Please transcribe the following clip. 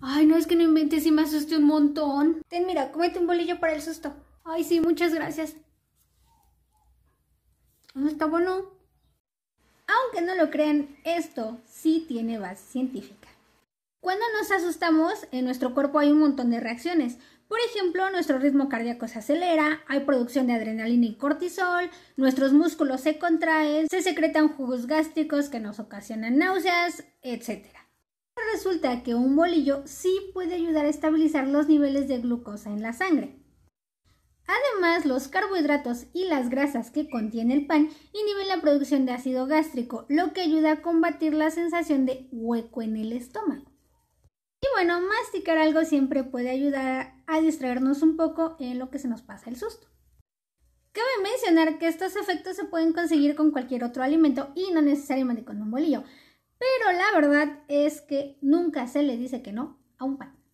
Ay, no es que no inventes y me asusté un montón. Ten, mira, cómete un bolillo para el susto. Ay, sí, muchas gracias. No está bueno. Aunque no lo crean, esto sí tiene base científica. Cuando nos asustamos, en nuestro cuerpo hay un montón de reacciones. Por ejemplo, nuestro ritmo cardíaco se acelera, hay producción de adrenalina y cortisol, nuestros músculos se contraen, se secretan jugos gástricos que nos ocasionan náuseas, etcétera resulta que un bolillo sí puede ayudar a estabilizar los niveles de glucosa en la sangre. Además, los carbohidratos y las grasas que contiene el pan inhiben la producción de ácido gástrico, lo que ayuda a combatir la sensación de hueco en el estómago. Y bueno, masticar algo siempre puede ayudar a distraernos un poco en lo que se nos pasa el susto. Cabe mencionar que estos efectos se pueden conseguir con cualquier otro alimento y no necesariamente con un bolillo. Pero la verdad es que nunca se le dice que no a un pan.